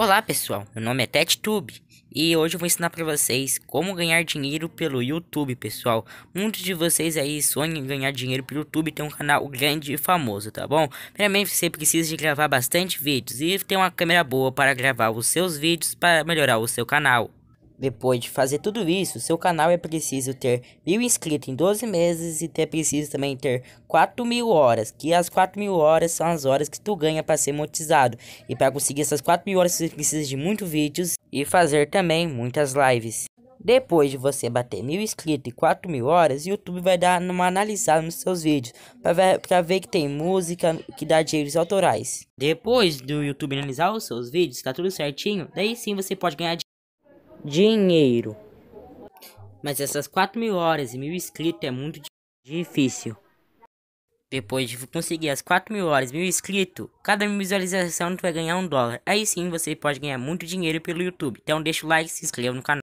Olá pessoal, meu nome é TedTube e hoje eu vou ensinar para vocês como ganhar dinheiro pelo YouTube, pessoal. Muitos de vocês aí sonham em ganhar dinheiro pelo YouTube, e tem um canal grande e famoso, tá bom? Primeiramente você precisa de gravar bastante vídeos e ter uma câmera boa para gravar os seus vídeos para melhorar o seu canal. Depois de fazer tudo isso, seu canal é preciso ter mil inscritos em 12 meses e é preciso também ter 4 mil horas, que as 4 mil horas são as horas que tu ganha para ser monetizado. E para conseguir essas 4 mil horas, você precisa de muitos vídeos e fazer também muitas lives. Depois de você bater mil inscritos e 4 mil horas, o YouTube vai dar uma analisada nos seus vídeos para ver, ver que tem música que dá direitos autorais. Depois do YouTube analisar os seus vídeos, tá tudo certinho, daí sim você pode ganhar dinheiro. Mas essas 4 mil horas e mil inscritos é muito difícil. Depois de conseguir as 4 mil horas e mil inscritos, cada mil visualização tu vai ganhar um dólar. Aí sim você pode ganhar muito dinheiro pelo YouTube. Então deixa o like e se inscreva no canal.